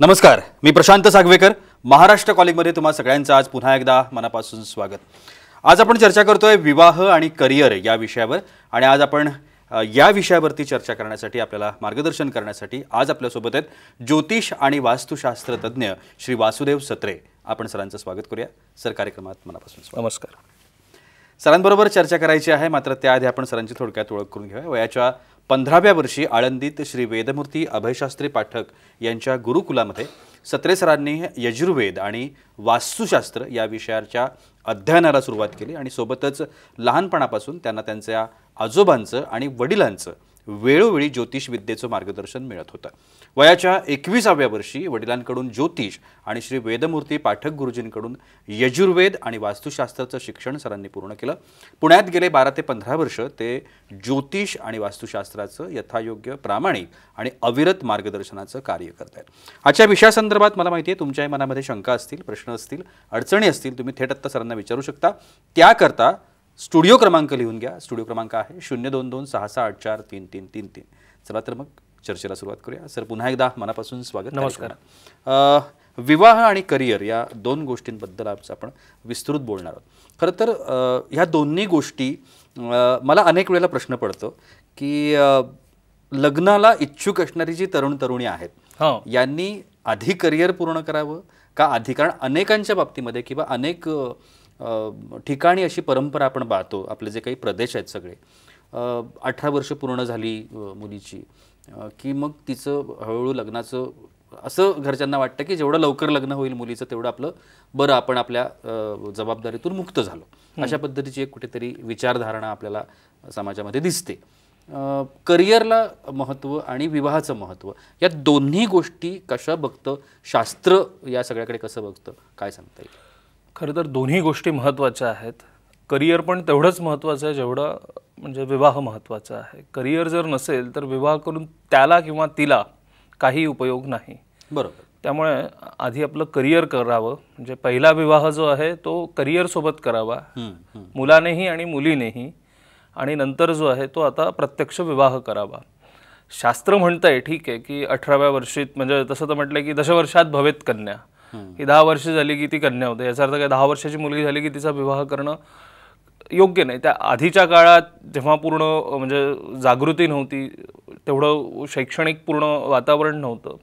नमस्कार मी प्रशांत सागवेकर महाराष्ट्र कॉलेजमध्ये तुम्हा सगळ्यांचं आज पुन्हा एकदा मनापासून स्वागत आज आपण चर्चा करतोय विवाह आणि करिअर या विषयावर आणि आज आपण या विषयावरती चर्चा करण्यासाठी आपल्याला मार्गदर्शन करण्यासाठी आज आपल्यासोबत आहेत ज्योतिष आणि वास्तुशास्त्र तज्ज्ञ श्री वासुदेव सत्रे आपण सरांचं स्वागत करूया सर कार्यक्रमात मनापासून नमस्कार सरांबरोबर चर्चा करायची आहे मात्र त्याआधी आपण सरांची थोडक्यात ओळख करून घेऊया वयाच्या पंधराव्या वर्षी आळंदीत श्री वेदमूर्ती अभयशास्त्री पाठक यांच्या गुरुकुलामध्ये सत्रेसरांनी यजुर्वेद आणि वास्तुशास्त्र या विषयाच्या अध्ययनाला सुरुवात केली आणि सोबतच लहानपणापासून त्यांना त्यांच्या आजोबांचं आणि वडिलांचं वेळोवेळी ज्योतिषविद्येचं मार्गदर्शन मिळत होतं वयाच्या एकविसाव्या वर्षी वडिलांकडून ज्योतिष आणि श्री वेदमूर्ती पाठक गुरुजींकडून यजुर्वेद आणि वास्तुशास्त्राचं शिक्षण सरांनी पूर्ण केलं पुण्यात गेले बारा ते पंधरा वर्ष ते ज्योतिष आणि वास्तुशास्त्राचं यथायोग्य प्रामाणिक आणि अविरत मार्गदर्शनाचं कार्य करत आहेत आजच्या विषयासंदर्भात मला माहिती आहे तुमच्याही मनामध्ये शंका असतील प्रश्न असतील अडचणी असतील तुम्ही थेट आत्ता सरांना विचारू शकता त्याकरता स्टुडिओ क्रमांक लिहून घ्या स्टुडिओ क्रमांक आहे शून्य दोन दोन सहा सहा आठ चार तीन तीन तीन तीन चला तर मग चर्चेला सुरुवात करूया सर पुन्हा एकदा मनापासून स्वागत नमस्कार विवाह आणि करिअर या दोन गोष्टींबद्दल आज आपण विस्तृत बोलणार आहोत खरं तर ह्या दोन्ही गोष्टी मला अनेक वेळेला प्रश्न पडतो की लग्नाला इच्छुक असणारी जी तरुण तरुणी आहेत हो. यांनी आधी करिअर पूर्ण करावं का आधी कारण अनेकांच्या बाबतीमध्ये किंवा अनेक ठिकाणी अशी परंपरा आपण पाहतो आपले जे काही प्रदेश आहेत सगळे अठरा वर्ष पूर्ण झाली मुलीची की मग तिचं हळूहळू लग्नाचं असं घरच्यांना वाटतं की जेवढं लवकर लग्न होईल मुलीचं तेवढं आपलं बरं आपण आपल्या जबाबदारीतून मुक्त झालो अशा पद्धतीची एक कुठेतरी विचारधारणा आपल्याला समाजामध्ये दिसते करिअरला महत्त्व आणि विवाहाचं महत्त्व या दोन्ही गोष्टी कशा बघतं शास्त्र या सगळ्याकडे कसं बघतं काय सांगता येईल खरं तर दोन्ही गोष्टी महत्त्वाच्या आहेत करिअर पण तेवढंच महत्त्वाचं आहे जेवढं म्हणजे विवाह महत्त्वाचा आहे करिअर जर नसेल तर विवाह करून त्याला किंवा तिला काही उपयोग नाही बरोबर त्यामुळे आधी आपलं करिअर करावं म्हणजे पहिला विवाह जो आहे तो करिअरसोबत करावा मुलानेही आणि मुलीनेही आणि नंतर जो आहे तो आता प्रत्यक्ष विवाह करावा शास्त्र म्हणतंय ठीक आहे की अठराव्या वर्षीत म्हणजे तसं तर म्हटलं की दशवर्षात भवेत कन्या की दहा वर्ष झाली की ती कन्या होते याचा अर्थ काय दहा वर्षाची मुलगी झाली की तिचा विवाह करणं योग्य नाही त्या आधीच्या काळात जेव्हा पूर्ण म्हणजे जागृती नव्हती तेवढं शैक्षणिक पूर्ण वातावरण नव्हतं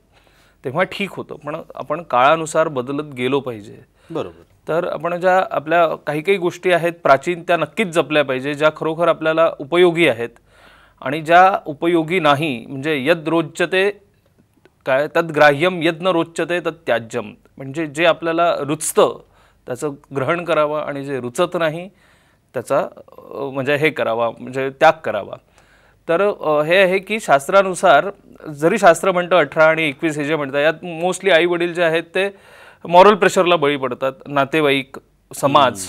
तेव्हा ठीक होतं पण आपण काळानुसार बदलत गेलो पाहिजे बरोबर तर आपण ज्या आपल्या काही काही गोष्टी आहेत प्राचीन त्या नक्कीच जपल्या पाहिजे ज्या खरोखर आपल्याला उपयोगी आहेत आणि ज्या उपयोगी नाही म्हणजे यद रोजचते काय तद्ग्राह्यम यज्ञ रोजचते तत् त्याज्यम म्हणजे जे आपल्याला रुचतं त्याचं ग्रहण करावं आणि जे रुचत नाही त्याचा म्हणजे हे करावा म्हणजे त्याग करावा तर हे आहे की शास्त्रानुसार जरी शास्त्र म्हणतं अठरा आणि एकवीस हे जे म्हणतात यात मोस्टली आई वडील जे आहेत ते मॉरल प्रेशरला बळी पडतात नातेवाईक समाज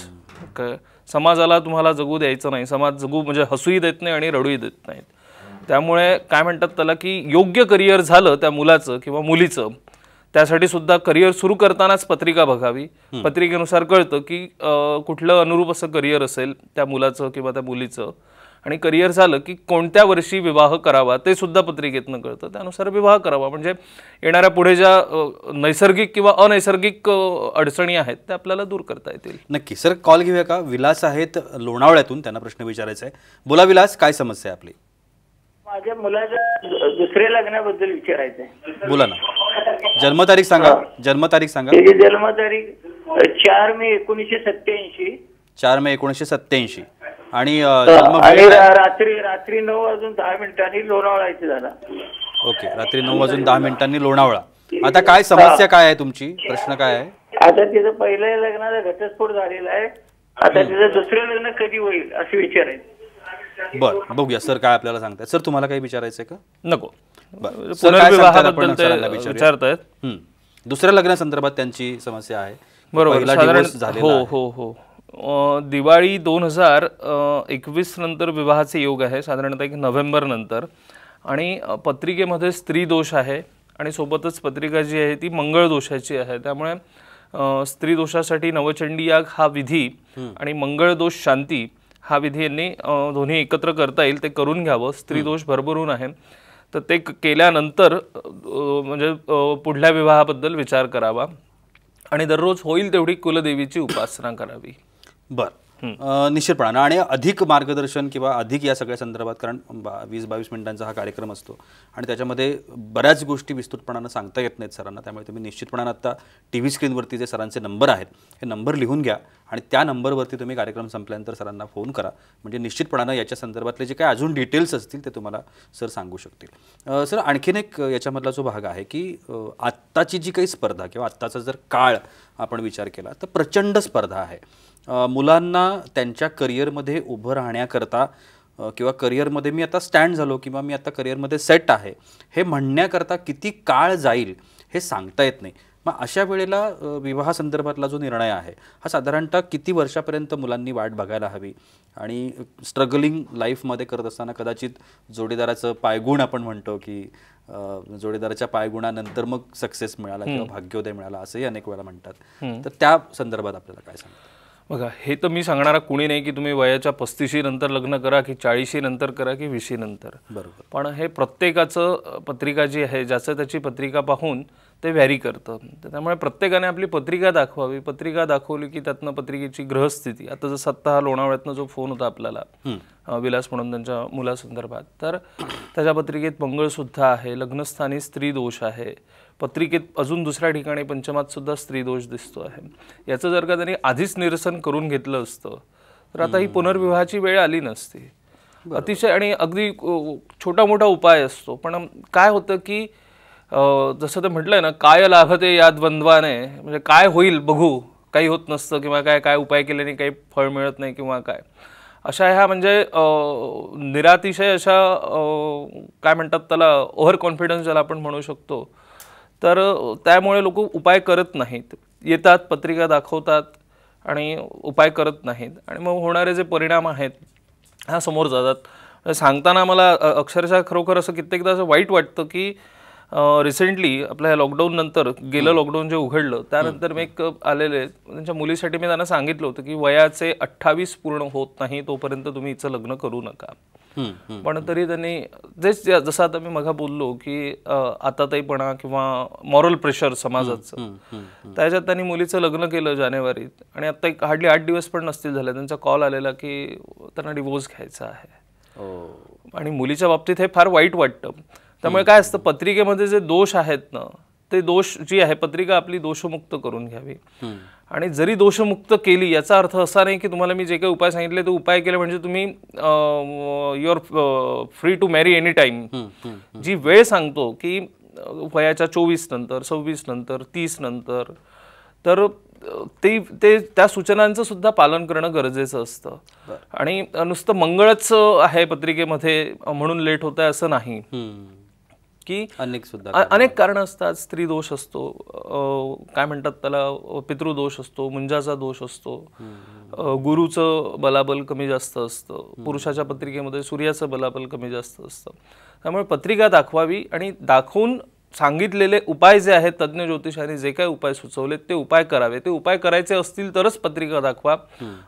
समाजाला तुम्हाला जगू द्यायचं नाही समाज जगू म्हणजे हसूही देत नाही आणि रडूही देत नाहीत त्यामुळे काय म्हणतात त्याला की योग्य करिअर झालं त्या मुलाचं किंवा मुलीचं त्यासाठी सुद्धा करिअर सुरू करतानाच पत्रिका बघावी पत्रिकेनुसार कळतं की कुठलं अनुरूप असं करिअर असेल त्या मुलाचं किंवा त्या मुलीचं आणि करिअर झालं की कोणत्या वर्षी विवाह करावा ते सुद्धा पत्रिकेतनं कळतं त्यानुसार विवाह करावा म्हणजे येणाऱ्या पुढे ज्या नैसर्गिक किंवा अनैसर्गिक अडचणी आहेत त्या आपल्याला दूर करता येतील नक्की सर कॉल घेऊया का विलास आहेत लोणावळ्यातून त्यांना प्रश्न विचारायचा आहे बोला विलास काय समस्या आहे आपली माझ्या मुलाच्या दुसऱ्या लग्नाबद्दल विचारायचं बोला ना जन्मतारीख सांगा जन्मतारीख सांगा जन्मतारीख चार मे एकोणीशे सत्याऐंशी चार मे एकोणीशे सत्याऐंशी आणि रात्री रात्री नऊ वाजून दहा मिनिटांनी लोणावळा इथे झाला ओके रात्री नऊ वाजून दहा मिनिटांनी लोणावळा आता काय समस्या काय आहे तुमची प्रश्न काय आहे आता तिचं पहिल्या लग्नाचा घटस्फोट झालेला आहे आता तिचं दुसरं लग्न कधी होईल असं विचारायचं बर बघूया सर काय आपल्याला सांगताय सर तुम्हाला काही विचारायचंय का नको सर विचारतायत दुसऱ्या लग्नासंदर्भात त्यांची समस्या आहे बरोबर हो, हो हो हो दिवाळी दोन हजार एकवीस नंतर विवाहाचे योग आहे साधारणतः एक नोव्हेंबर नंतर आणि पत्रिकेमध्ये स्त्री दोष आहे आणि सोबतच पत्रिका जी आहे ती मंगळ दोषाची आहे त्यामुळे स्त्री दोषासाठी नवचंडी याग हा विधी आणि मंगळ दोष शांती हा विधी यांनी दोन्ही एकत्र करता येईल ते करून घ्यावं स्त्री दोष भरभरून आहे तर ते केल्यानंतर म्हणजे पुढल्या विवाहाबद्दल विचार करावा आणि दररोज होईल तेवढी कुलदेवीची उपासना करावी बरं निश्चितपणानं आणि अधिक मार्गदर्शन किंवा अधिक या सगळ्या संदर्भात कारण बा वीस बावीस मिनिटांचा हा कार्यक्रम असतो आणि त्याच्यामध्ये बऱ्याच गोष्टी विस्तृतपणानं सांगता येत नाहीत सरांना त्यामुळे तुम्ही निश्चितपणानं आत्ता टी व्ही स्क्रीनवरती जे सरांचे नंबर आहेत हे नंबर लिहून घ्या आणि त्या नंबरवरती तुम्ही कार्यक्रम संपल्यानंतर सरांना फोन करा म्हणजे निश्चितपणानं याच्या संदर्भातले जे काही अजून डिटेल्स असतील ते तुम्हाला सर सांगू शकतील सर आणखीन एक याच्यामधला जो भाग आहे की आत्ताची जी काही स्पर्धा किंवा आत्ताचा जर काळ आपण विचार केला तर प्रचंड स्पर्धा आहे मुलांना त्यांच्या करिअरमध्ये उभं राहण्याकरता किंवा करिअरमध्ये मी आता स्टँड झालो किंवा मी आता करिअरमध्ये सेट आहे हे म्हणण्याकरता किती काळ जाईल हे सांगता येत नाही मग अशा वेळेला विवाहासंदर्भातला जो निर्णय आहे हा साधारणतः किती वर्षापर्यंत मुलांनी वाट बघायला हवी आणि स्ट्रगलिंग लाईफमध्ये करत असताना कदाचित जोडीदाराचं पायगुण आपण म्हणतो की जोडीदाराच्या पायगुणानंतर मग सक्सेस मिळाला किंवा भाग्योदय मिळाला असंही अनेक वेळा म्हणतात तर त्या संदर्भात आपल्याला काय सांगतात बघा हे तर मी सांगणारा कुणी नाही की तुम्ही वयाच्या पस्तीशी नंतर लग्न करा की चाळीशी नंतर करा की विशी नंतर बरोबर पण हे प्रत्येकाचं पत्रिका जी आहे ज्याचं त्याची पत्रिका पाहून ते व्हॅरी करतं त्यामुळे प्रत्येकाने आपली पत्रिका दाखवावी पत्रिका दाखवली की त्यातनं पत्रिकेची ग्रहस्थिती आता जसं सत्ता हा लोणावळ्यातनं जो फोन होता आपल्याला विलास म्हणून त्यांच्या मुलासंदर्भात तर त्याच्या पत्रिकेत मंगळसुद्धा आहे लग्नस्थानी स्त्री दोष आहे पत्रिकेत अजून दुसऱ्या ठिकाणी पंचमात सुद्धा स्त्रीदोष दिसतो आहे याचं जर का त्यांनी आधीच निरसन करून घेतलं असतं तर आता ही पुनर्विवाहाची वेळ आली नसती अतिशय आणि अगदी छोटा मोठा उपाय असतो पण काय होतं की जसं ते म्हटलंय ना काय लाभते या द्वंद्वाने म्हणजे काय होईल बघू काही होत नसतं किंवा काय काय उपाय केल्याने काही फळ मिळत नाही किंवा काय अशा ह्या म्हणजे निरातिशय अशा काय म्हणतात त्याला ओव्हर कॉन्फिडन्स ज्याला आपण म्हणू शकतो तर त्यामुळे लोक उपाय करत नाहीत येतात पत्रिका दाखवतात आणि उपाय करत नाहीत आणि मग होणारे जे परिणाम आहेत हा समोर जातात सांगताना मला अक्षरशः खरोखर असं कित्येकदा असं वाईट वाटतं की रिसेंटली आपल्या ह्या लॉकडाऊननंतर गेलं लॉकडाऊन जे उघडलं त्यानंतर मी एक आलेले त्यांच्या मुलीसाठी मी त्यांना सांगितलं होतं की वयाचे अठ्ठावीस पूर्ण होत नाही तोपर्यंत तुम्ही इचं लग्न करू नका पण तरी त्यांनी जे जसं आता मी मघा बोललो की आता आताताईपणा किंवा मॉरल प्रेशर समाजाचं त्याच्यात त्यांनी मुलीचं लग्न केलं जानेवारीत आणि आता एक हार्डली आठ दिवस पण नसतील झाले त्यांचा कॉल आलेला की त्यांना डिवोर्स घ्यायचा आहे हो. आणि मुलीच्या बाबतीत हे फार वाईट वाटतं त्यामुळे काय असतं पत्रिकेमध्ये जे दोष आहेत ना ते दोष जी आहे पत्रिका आपली दोषमुक्त करून घ्यावी आणि जरी दोषमुक्त केली याचा अर्थ असा नाही की तुम्हाला मी जे काही उपाय सांगितले ते उपाय केले म्हणजे तुम्ही you're free to marry any time जी वेळ सांगतो की वयाच्या चोवीस नंतर सव्वीस नंतर तीस नंतर तर ते ते त्या सूचनांचं सुद्धा पालन करणं गरजेचं असतं आणि नुसतं मंगळच आहे पत्रिकेमध्ये म्हणून लेट होत आहे असं नाही की अनेक सुद्धा अनेक कारण असतात स्त्री दोष असतो काय म्हणतात त्याला पितृदोष असतो मुंजाचा दोष असतो गुरुचं बलाबल कमी जास्त असतं पुरुषाच्या पत्रिकेमध्ये सूर्याचं बलाबल कमी जास्त असतं त्यामुळे पत्रिका दाखवावी आणि दाखवून सांगितलेले उपाय जे आहेत तज्ज्ञ ज्योतिषाने जे काही उपाय सुचवले ते उपाय करावे ते उपाय करायचे असतील तरच पत्रिका दाखवा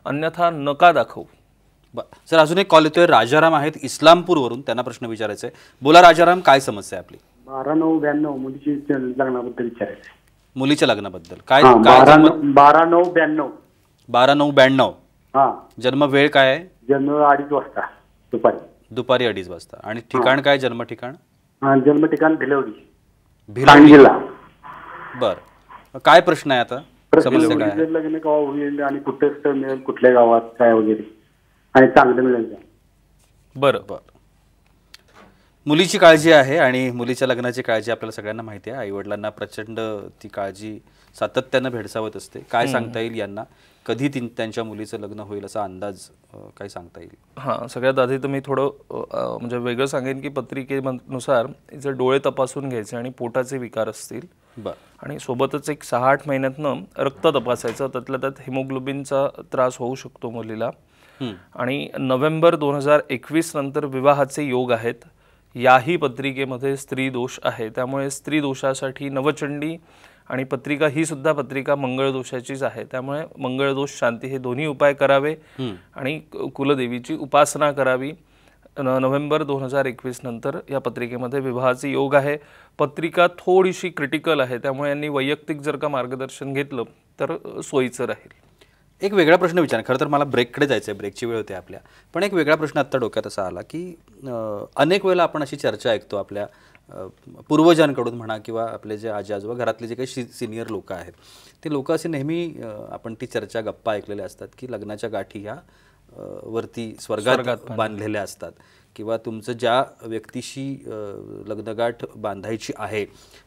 अन्यथा नका दाखवू सर अजून एक कॉल येतोय राजाराम आहेत इस्लामपूरवरून त्यांना प्रश्न विचारायचा आहे बोला राजाराम काय समस्या आहे आपली बारा नऊ ब्याण्णव मुलीची लग्नाबद्दल विचारायचं मुलीच्या लग्नाबद्दल काय बारा नऊ- ब्याण्णव बारा नऊ ब्याण्णव जन्म वेळ काय आहे जन्म अडीच वाजता दुपारी दुपारी अडीच वाजता आणि ठिकाण काय जन्म ठिकाण जन्म ठिकाण भिलवडी भिलवडी. जिल्हा बर काय प्रश्न आहे आता समस्या काय लग्न आणि कुठे मिळेल कुठल्या गावात काय वगैरे आणि चांगलं मिळेल बरं मुलीची काळजी आहे आणि मुलीच्या लग्नाची काळजी आपल्याला सगळ्यांना माहिती आहे आईवडिलांना प्रचंड ती काळजी सातत्यानं भेडसावत असते काय सांगता येईल यांना कधी त्यांच्या मुलीचं लग्न होईल असा अंदाज काय सांगता येईल हां सगळ्यात आधी तुम्ही थोडं म्हणजे वेगळं सांगेन की पत्रिकेनुसार जर डोळे तपासून घ्यायचे आणि पोटाचे विकार असतील बरं आणि सोबतच एक सहा आठ महिन्यातनं रक्त तपासायचं त्यातल्या त्यात हिमोग्लोबिनचा त्रास होऊ शकतो मुलीला आणि नोव्हेंबर दोन हजार एकवीस नंतर विवाहाचे योग आहेत याही पत्रिकेमध्ये स्त्री दोष आहे त्यामुळे स्त्री दोषासाठी नवचंडी आणि पत्रिका ही सुद्धा पत्रिका मंगळ दोषाचीच आहे त्यामुळे मंगळ दोष शांती हे दोन्ही उपाय करावे आणि कुलदेवीची उपासना करावी नोव्हेंबर दोन हजार एकवीस नंतर या पत्रिकेमध्ये विवाहाचे योग आहे पत्रिका थोडीशी क्रिटिकल आहे त्यामुळे यांनी वैयक्तिक जर का मार्गदर्शन घेतलं तर सोयीचं राहील एक वेगळा प्रश्न विचार खरं तर मला ब्रेककडे जायचं आहे ब्रेकची वेळ होती आपल्या पण एक वेगळा प्रश्न आत्ता डोक्यात असा आला की अनेक वेळेला आपण अशी चर्चा ऐकतो आपल्या पूर्वजांकडून म्हणा किंवा आपले जे आजी आजोबा घरातले जे काही शि सिनियर लोक आहेत ते लोक असे नेहमी आपण ती चर्चा गप्पा ऐकलेल्या असतात की लग्नाच्या गाठी ह्या वरती स्वर्गात बांधलेल्या असतात किंवा तुमचं ज्या व्यक्तीशी लग्नगाठ बांधायची आहे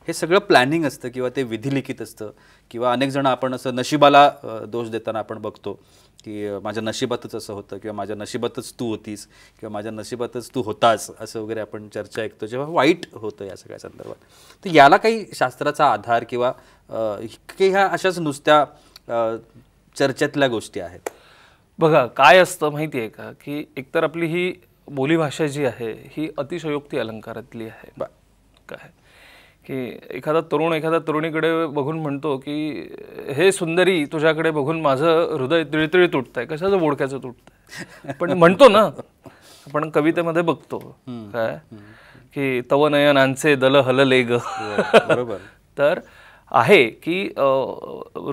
हे सगळं प्लॅनिंग असतं किंवा ते विधिलिखित असतं किंवा अनेक जण आपण असं नशिबाला दोष देताना आपण बघतो की माझ्या नशिबातच असं होतं किंवा माझ्या नशिबातच तू होतीस किंवा माझ्या नशिबातच तू होतास असं वगैरे आपण चर्चा ऐकतो जेव्हा वाईट होतं या सगळ्या संदर्भात तर याला काही शास्त्राचा आधार किंवा काही ह्या अशाच नुसत्या चर्चेतल्या गोष्टी आहेत बघा काय असतं माहिती आहे का की एकतर आपली ही बोलीभाषा जी आहे ही अतिशयोक्ती अलंकारातली आहे काय की एखादा तरुण एखादा तरुणीकडे बघून म्हणतो की हे सुंदरी तुझ्याकडे बघून माझं हृदय तिळतिळी तुटत आहे कशाचं बोडक्याचं तुटत आहे पण म्हणतो ना आपण कवितेमध्ये बघतो काय की तव दल हल लेग बरोबर तर आहे की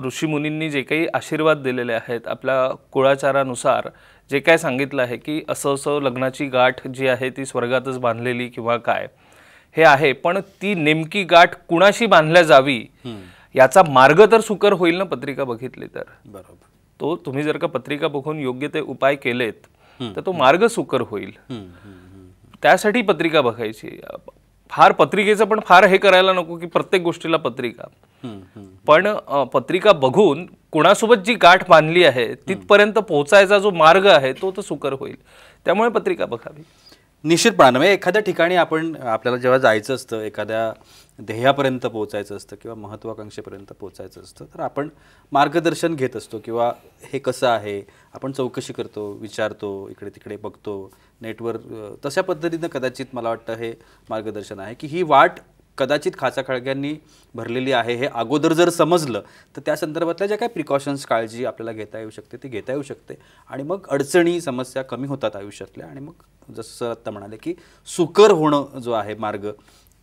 ऋषीमुनींनी जे काही आशीर्वाद दिलेले आहेत आपल्या कुळाचारानुसार जे काय सांगितलं आहे की असं असं लग्नाची गाठ जी आहे ती स्वर्गातच बांधलेली किंवा काय हे आहे पण ती नेमकी गाठ कुणाशी बांधल्या जावी याचा मार्ग तर सुकर होईल ना पत्रिका बघितली तर बरोबर तो तुम्ही जर का पत्रिका बघून योग्य ते उपाय केलेत तर तो मार्ग सुकर होईल त्यासाठी पत्रिका बघायची फार पत्रिकेचं पण फार हे करायला नको की प्रत्येक गोष्टीला पत्रिका पण पत्रिका बघून कुणासोबत जी गाठ बांधली आहे तिथपर्यंत पोहोचायचा जो मार्ग आहे तो तर सुकर होईल त्यामुळे पत्रिका बघावी निश्चितपणानं म्हणजे एखाद्या ठिकाणी आपण आपल्याला जेव्हा जायचं असतं एखाद्या ध्येयापर्यंत पोहोचायचं असतं किंवा महत्त्वाकांक्षेपर्यंत पोहोचायचं असतं तर आपण मार्गदर्शन घेत असतो किंवा हे कसं आहे आपण चौकशी करतो विचारतो इकडे तिकडे बघतो नेटवर तशा पद्धतीनं कदाचित मला वाटतं हे मार्गदर्शन आहे की ही वाट कदाचित खाचा खळग्यांनी भरलेली आहे हे अगोदर जर समजलं तर त्या संदर्भातल्या ज्या काही प्रिकॉशन्स काळजी आपल्याला घेता येऊ शकते ती घेता येऊ शकते आणि मग अडचणी समस्या कमी होतात आयुष्यातल्या आणि मग जसं आत्ता म्हणाले की सुकर होणं जो आहे मार्ग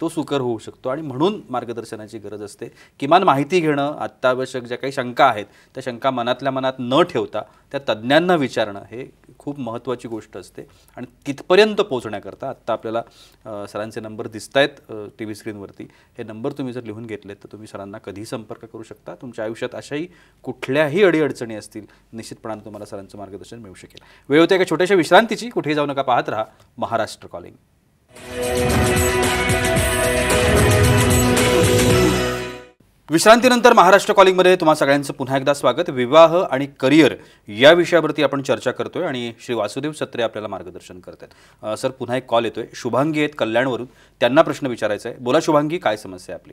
तो सुकर होऊ शकतो आणि म्हणून मार्गदर्शनाची गरज असते किमान माहिती घेणं अत्यावश्यक ज्या काही शंका आहेत त्या शंका मनातल्या मनात न ठेवता त्या तज्ज्ञांना विचारणं हे खूप महत्त्वाची गोष्ट असते आणि तिथपर्यंत पोहोचण्याकरता आत्ता आपल्याला सरांचे नंबर दिसत आहेत टी व्ही स्क्रीनवरती हे नंबर तुम्ही जर लिहून घेतलेत तर तुम्ही सरांना कधीही संपर्क करू शकता तुमच्या आयुष्यात अशाही कुठल्याही अडीअडचणी असतील निश्चितपणानं तुम्हाला सरांचं मार्गदर्शन मिळू शकेल वेळ होते एका छोट्याशा विश्रांतीची कुठेही जाऊ नका पाहत राहा महाराष्ट्र कॉलिंग विश्रांतीनंतर महाराष्ट्र कॉलिंगमध्ये तुम्हा सगळ्यांचं पुन्हा एकदा स्वागत विवाह आणि करिअर या विषयावरती आपण चर्चा करतोय आणि श्री वासुदेव सत्रे आपल्याला मार्गदर्शन करत आहेत सर पुन्हा एक कॉल येतोय शुभांगी आहेत कल्याणवरून त्यांना प्रश्न विचारायचा आहे बोला शुभांगी काय समस्या आहे आपली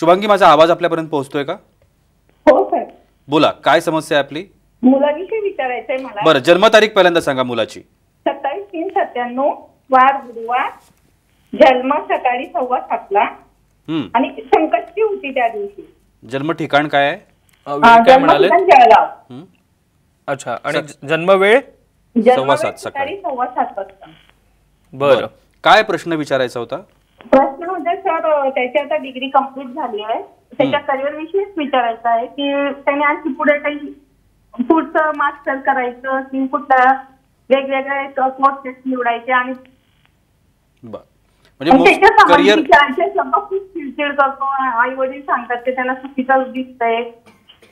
शुभांगी माझा आवाज आपल्यापर्यंत पोहोचतोय का हो सर बोला काय समस्या आहे आपली मुलांनी काय विचारायचंय मला बरं जन्मतारीख पहिल्यांदा सांगा मुलाची सत्तावीस तीन सत्त्याण्णव वार गुरुवार जन्म सकाळी सव्वा सातला आणि संकटची होती त्या दिवशी जन्म ठिकाण काय आहे अच्छा आणि जन्म वेळ सव्वा सात सकाळी सव्वा सात वाजता बर काय प्रश्न विचारायचा होता प्रश्न होता म्हणजे सर त्याची आता डिग्री कम्प्लीट झाली आहे त्याच्या करिअर विषयीच विचारायचं आहे की त्याने आणखी पुढे काही पुढचं मास्टर करायचं की कुठल्या वेगवेगळे कोर्सेस निवडायचे आणि म्हणजे करिअर आई वडील सांगतात त्याला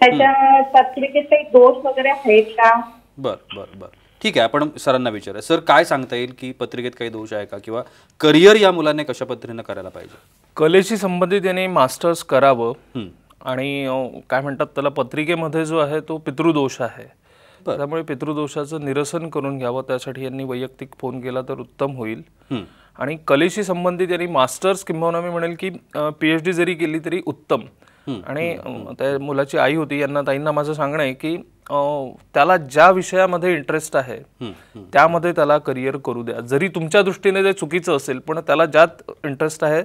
त्याच्या काही दोष वगैरे आहेत का बर बर बर ठीक आहे आपण सरांना विचार सर काय सांगता येईल की पत्रिकेत काही दोष आहे का किंवा करिअर या मुलाने कशा पद्धतीने करायला पाहिजे कलेशी संबंधित याने मास्टर्स करावं आणि काय म्हणतात त्याला पत्रिकेमध्ये जो आहे तो पितृदोष आहे त्यामुळे पितृदोषाचं निरसन करून घ्यावं त्यासाठी यांनी वैयक्तिक फोन केला तर उत्तम होईल आणि कलेशी संबंधित यांनी मास्टर्स किंवा मी म्हणेल की पीएचडी जरी केली तरी उत्तम आणि त्या मुलाची आई होती यांना ताईंना माझं सांगणं आहे की त्याला ज्या विषयामध्ये इंटरेस्ट आहे त्यामध्ये त्याला करिअर करू द्या जरी तुमच्या दृष्टीने ते चुकीचं असेल पण त्याला ज्यात इंटरेस्ट आहे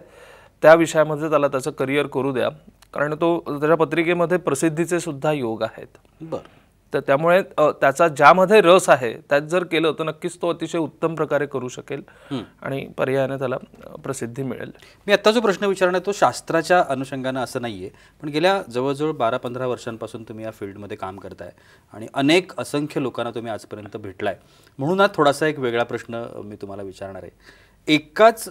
त्या विषयामध्ये त्याला त्याचं करिअर करू द्या कारण तो त्याच्या पत्रिकेमध्ये प्रसिद्धीचे सुद्धा योग आहेत बरं तर त्यामुळे त्याचा ज्यामध्ये रस आहे त्यात जर केलं तर नक्कीच तो अतिशय उत्तम प्रकारे करू शकेल आणि पर्यायाने त्याला प्रसिद्धी मिळेल मी आत्ता जो प्रश्न विचारणार तो शास्त्राच्या अनुषंगानं असं नाही आहे पण गेल्या जवळजवळ बारा पंधरा वर्षांपासून तुम्ही या फील्डमध्ये काम करताय आणि अनेक असंख्य लोकांना तुम्ही आजपर्यंत भेटलाय म्हणून हा थोडासा एक वेगळा प्रश्न मी तुम्हाला विचारणार आहे एकाच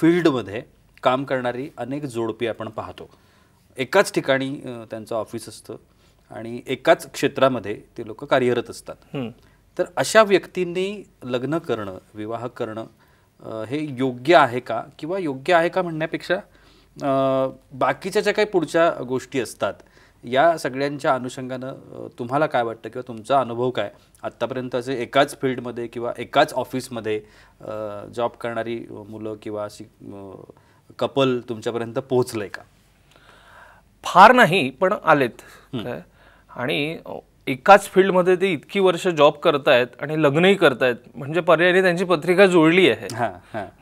फील्डमध्ये काम करणारी अनेक जोडपी आपण पाहतो एकाच ठिकाणी त्यांचं ऑफिस असतं आणि एकाच क्षेत्रामध्ये ते लोक कार्यरत असतात तर अशा व्यक्तींनी लग्न करणं विवाह करणं हे योग्य आहे का किंवा योग्य आहे का म्हणण्यापेक्षा बाकीच्या ज्या काही पुढच्या गोष्टी असतात या सगळ्यांच्या अनुषंगानं तुम्हाला काय वाटतं किंवा तुमचा अनुभव काय आत्तापर्यंत असे एकाच फील्डमध्ये किंवा एकाच ऑफिसमध्ये जॉब करणारी मुलं किंवा अशी कपल तुमच्यापर्यंत पोहोचलं आहे का फार नाही पण आलेत आणि एकाच फील्डमध्ये ते इतकी वर्ष जॉब करतायत आणि लग्नही करतायत म्हणजे पर्यायने त्यांची पत्रिका जुळली आहे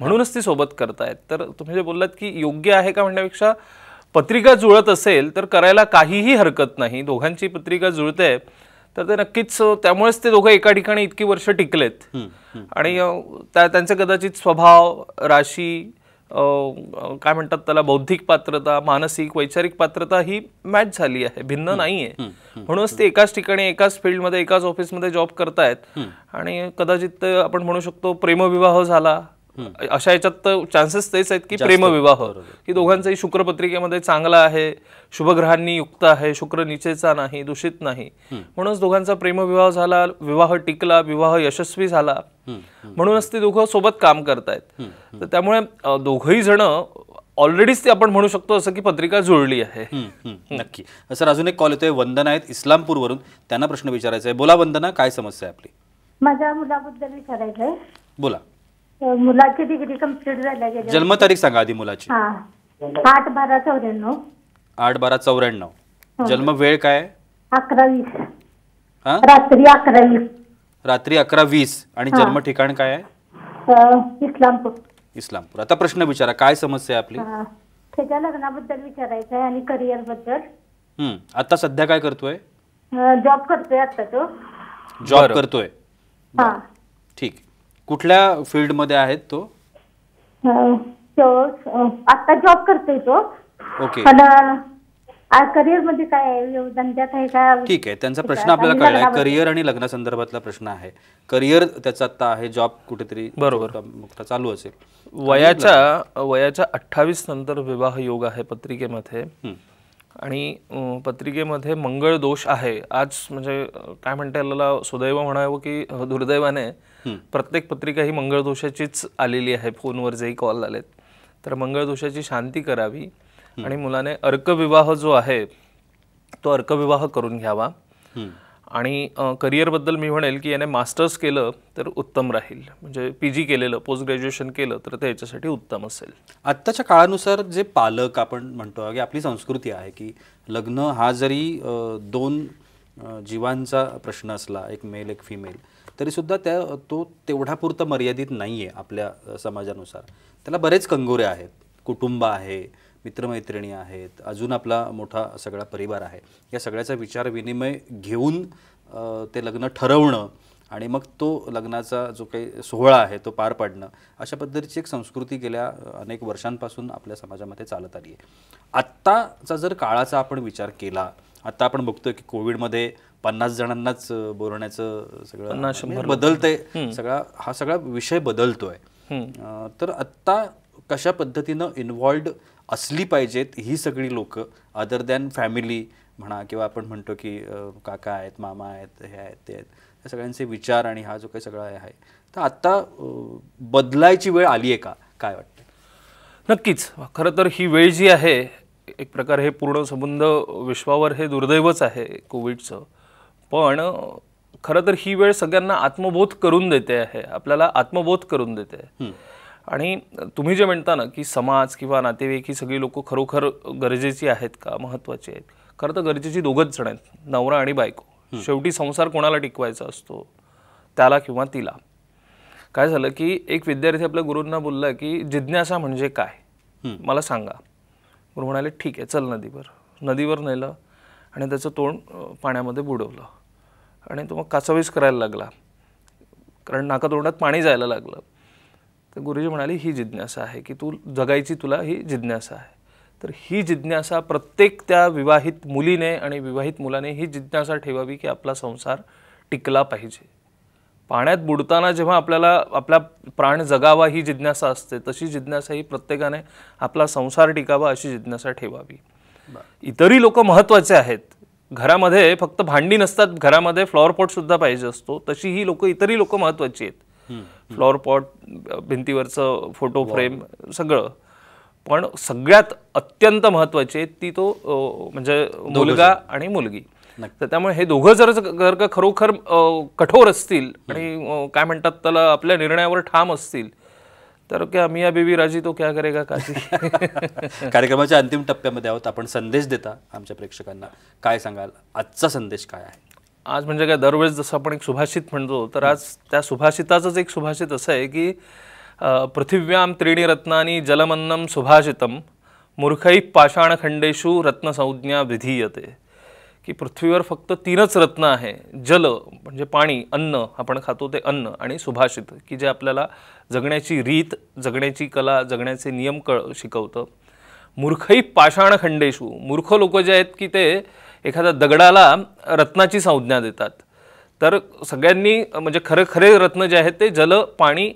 म्हणूनच ती सोबत करतायत तर तुम्ही जे बोललात की योग्य आहे का म्हणण्यापेक्षा पत्रिका जुळत असेल तर करायला काहीही हरकत नाही दोघांची पत्रिका जुळते तर ते नक्कीच त्यामुळेच ते दोघं एका ठिकाणी इतकी वर्ष टिकलेत आणि त्यांचे कदाचित स्वभाव राशी काय म्हणतात त्याला बौद्धिक पात्रता मानसिक वैचारिक पात्रता ही मॅच झाली आहे भिन्न नाही आहे म्हणूनच ते एकाच ठिकाणी एकाच फील्डमध्ये एकाच ऑफिसमध्ये जॉब करतायत आणि कदाचित आपण म्हणू शकतो प्रेमविवाह झाला अशा याच्यात चान्सेस तेच आहेत की प्रेमविवाह की दोघांचाही शुक्रपत्रिकेमध्ये चांगला आहे शुभग्रहांनी युक्त आहे शुक्र निचेचा नाही दूषित नाही म्हणूनच दोघांचा प्रेमविवाह झाला विवाह टिकला विवाह यशस्वी झाला म्हणूनच ते दोघं सोबत काम करतायत तर त्यामुळे दोघही जण ऑलरेडीच ते आपण म्हणू शकतो असं की पत्रिका जुळली आहे नक्की सर अजून एक कॉल येतोय वंदना आहेत इस्लामपूर वरून त्यांना प्रश्न विचारायचा आहे बोला वंदना काय समस्या आहे आपली माझ्या मुलाबद्दल विचारायचं आहे बोला मुलाची डिग्री कम्प्लीट झाली जन्मतारीख सांगा आधी मुलाची आठ बारा चौऱ्याण्णव आठ बारा चौऱ्याण्णव हो. जन्म वेळ काय अकरा वीस रात्री अकरा वीस रात्री अकरा वीस आणि जन्म ठिकाण काय आहे इस्लामपूर इस्लामपूर आता प्रश्न विचारा काय समस्या आहे आपली त्याच्या लग्नाबद्दल विचारायचं आहे आणि करिअर बद्दल आता सध्या काय करतोय जॉब करतोय आता तो जॉब करतोय कुठल्या फील्डमध्ये आहेत तो आता जॉब करतोय तो ओके करिअर मध्ये काय धंद्यात आहे का ठीक आहे त्यांचा प्रश्न आपल्याला कळलाय करिअर आणि लग्ना संदर्भातला प्रश्न आहे करिअर त्याचा आता आहे जॉब कुठेतरी बरोबर चालू असेल वयाच्या वयाच्या अठ्ठावीस नंतर विवाह योग आहे पत्रिकेमध्ये आणि पत्रिकेमध्ये मंगळ दोष आहे आज म्हणजे काय म्हणता येईल सुदैव म्हणावं की दुर्दैवाने प्रत्येक पत्रिका ही मंगळदोषाचीच आलेली आहे फोनवर जे कॉल आलेत तर मंगळदोषाची शांती करावी आणि मुलाने अर्कविवाह जो आहे तो अर्कविवाह करून घ्यावा आणि बद्दल मी म्हणेल की याने मास्टर्स केलं तर उत्तम राहील म्हणजे पी जी केलेलं पोस्ट ग्रॅज्युएशन केलं तर ते याच्यासाठी उत्तम असेल आत्ताच्या काळानुसार जे पालक आपण म्हणतो की आपली संस्कृती आहे की लग्न हा जरी दोन जीवांचा प्रश्न असला एक मेल एक फिमेल तरीसुद्धा त्या तो तेवढापुरता मर्यादित नाही आहे आपल्या समाजानुसार त्याला बरेच कंगोरे आहेत कुटुंब आहे मित्रमैत्रिणी आहेत अजून आपला मोठा सगळा परिवार आहे या सगळ्याचा विचार विनिमय घेऊन ते लग्न ठरवणं आणि मग तो लग्नाचा जो काही सोहळा आहे तो पार पाडणं अशा पद्धतीची एक संस्कृती गेल्या अनेक वर्षांपासून आपल्या समाजामध्ये चालत आली आहे आत्ताचा जर काळाचा आपण विचार केला आत्ता आपण बघतोय की कोविडमध्ये पन्नास जणांनाच बोलण्याचं सगळं म्हणजे बदलतंय सगळा हा सगळा विषय बदलतोय तर आत्ता कशा पद्धतीनं इन्व्हॉल्ड असली पाहिजेत ही सगळी लोक अदर दॅन फॅमिली म्हणा किंवा आपण म्हणतो की काका आहेत मामा आहेत हे आहेत ते आहेत या सगळ्यांचे विचार आणि हा जो काही सगळा आहे तर आत्ता बदलायची वेळ आली आहे का काय वाटतं नक्कीच खरं तर ही वेळ जी आहे एक प्रकार हे पूर्ण संबंध विश्वावर हे दुर्दैवच आहे कोविडचं पण खरं तर ही वेळ सगळ्यांना आत्मबोध करून देते आहे आपल्याला आत्मबोध करून देते आणि तुम्ही जे म्हणता ना की समाज किंवा नातेवाईक ही सगळी लोक खरोखर गरजेची आहेत का महत्वाची आहेत खरं तर गरजेची दोघंच जण आहेत नवरा आणि बायको शेवटी संसार कोणाला टिकवायचा असतो त्याला किंवा तिला काय झालं की एक विद्यार्थी आपल्या गुरूंना बोलला की जिज्ञासा म्हणजे काय मला सांगा गुरु म्हणाले ठीक आहे चल नदीवर नदीवर नेलं आणि त्याचं तोंड पाण्यामध्ये बुडवलं आणि तो मग कासावीस करायला लागला कारण नाकातोंडात पाणी जायला लागलं तर गुरुजी म्हणाले ही जिज्ञासा आहे की तू जगायची तुला ही जिज्ञासा आहे तर ही जिज्ञासा प्रत्येक त्या विवाहित मुलीने आणि विवाहित मुलाने ही जिज्ञासा ठेवावी की आपला संसार टिकला पाहिजे पाण्यात बुडताना जेव्हा आपल्याला आपला प्राण जगावा ही जिज्ञासा असते तशी जिज्ञासा ही प्रत्येकाने आपला संसार टिकावा अशी जिज्ञासा ठेवावी इतरही लोक महत्त्वाचे आहेत घरामध्ये फक्त भांडी नसतात घरामध्ये फ्लॉवर पॉट सुद्धा पाहिजे असतो तशी ही लोक इतरही लोक महत्वाची आहेत फ्लॉवर पॉट भिंतीवरचं फोटो फ्रेम सगळं पण सगळ्यात अत्यंत महत्वाची आहेत ती तो म्हणजे मुलगा आणि मुलगी तर त्यामुळे हे दोघं जर जर का खरोखर कठोर असतील आणि काय म्हणतात त्याला आपल्या निर्णयावर ठाम असतील तर क्या मिया बीवी राजी तो क्या करेगा काशी कार्यक्रमाच्या अंतिम टप्प्यामध्ये आहोत आपण संदेश देता आमच्या प्रेक्षकांना काय सांगाल आजचा संदेश काय आहे आज म्हणजे काय दरवेळेस जसं आपण एक सुभाषित म्हणतो तर आज त्या सुभाषिताचंच एक सुभाषित असं आहे की पृथिव्याम त्रिणी रत्नानी जलमन्नम सुभाषितम मूर्खै पाषाणखंडेषु रत्नसंज्ञा विधीयते की पृथ्वीवर फक्त तीनच रत्न आहे जल म्हणजे पाणी अन्न आपण खातो ते अन्न आणि सुभाषित की जे आपल्याला जगण्याची रीत जगण्याची कला जगण्याचे नियम कळ शिकवतं मूर्खही पाषाणखंडेशू मूर्ख लोक जे आहेत की ते एखाद्या दगडाला रत्नाची संज्ञा देतात तर सगळ्यांनी म्हणजे खरे खरे रत्न जे आहेत ते जल पाणी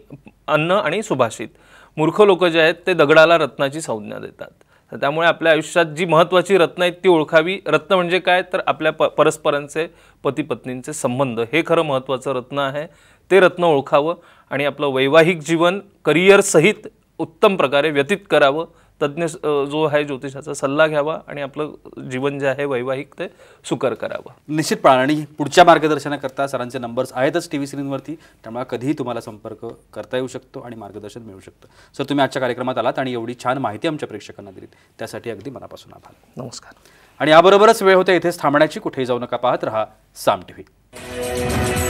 अन्न आणि सुभाषित मूर्ख लोक जे आहेत ते दगडाला रत्नाची संज्ञा देतात तर त्यामुळे आपल्या आयुष्यात जी महत्त्वाची रत्न आहेत ती ओळखावी रत्न म्हणजे काय तर आपल्या प परस्परांचे पती पत्नींचे संबंध हे खरं महत्त्वाचं रत्न आहे ते रत्न ओळखावं आणि आपलं वैवाहिक जीवन करिअरसहित उत्तम प्रकारे व्यतीत करावं तज्ज्ञ जो आहे ज्योतिषाचा सल्ला घ्यावा आणि आपलं जीवन जे आहे वैवाहिक ते सुकर करावं निश्चितपणा आणि पुढच्या मार्गदर्शनाकरता सरांचे नंबर्स आहेतच टी व्ही स्क्रीनवरती त्यामुळे कधीही तुम्हाला संपर्क करता येऊ शकतो आणि मार्गदर्शन मिळू शकतं सर तुम्ही आजच्या कार्यक्रमात आलात आणि एवढी छान माहिती आमच्या प्रेक्षकांना दिलीत त्यासाठी अगदी मनापासून आभार नमस्कार आणि याबरोबरच वेळ होते इथेच थांबण्याची कुठेही जाऊ नका पाहत रहा साम टी व्ही